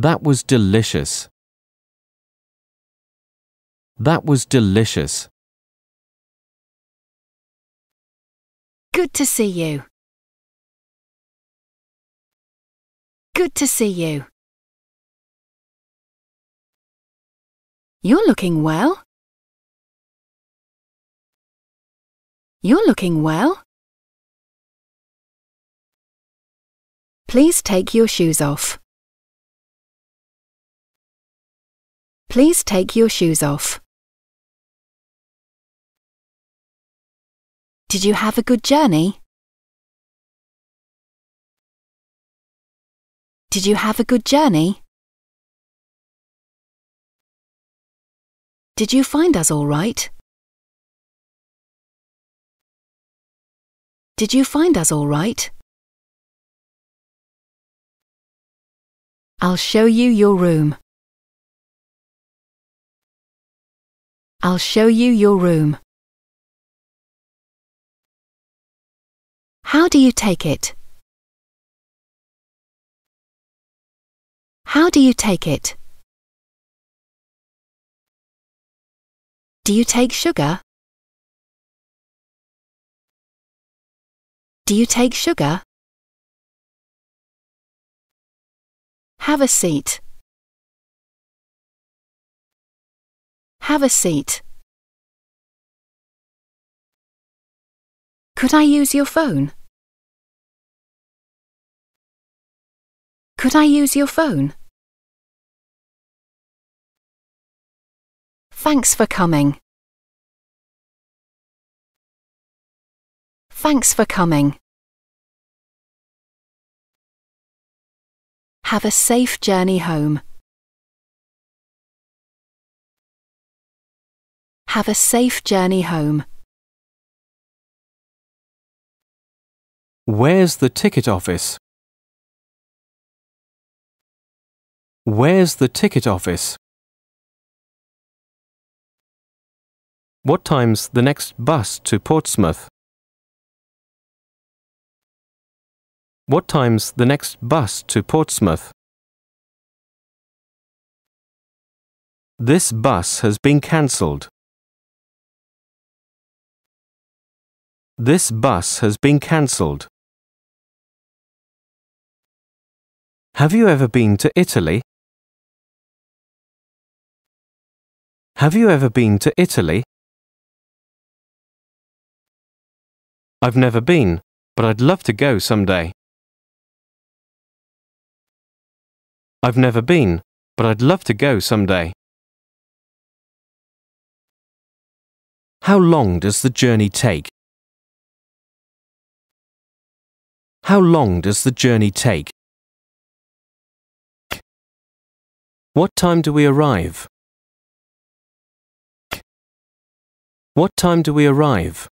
That was delicious. That was delicious. Good to see you. Good to see you. You're looking well. You're looking well. Please take your shoes off. Please take your shoes off. Did you have a good journey? Did you have a good journey? Did you find us all right? Did you find us all right? I'll show you your room. I'll show you your room. How do you take it? How do you take it? Do you take sugar? Do you take sugar? Have a seat. Have a seat. Could I use your phone? Could I use your phone? Thanks for coming. Thanks for coming. Have a safe journey home. Have a safe journey home. Where's the ticket office? Where's the ticket office? What time's the next bus to Portsmouth? What time's the next bus to Portsmouth? This bus has been cancelled. This bus has been cancelled. Have you ever been to Italy? Have you ever been to Italy? I've never been, but I'd love to go someday. I've never been, but I'd love to go someday. How long does the journey take? How long does the journey take? What time do we arrive? What time do we arrive?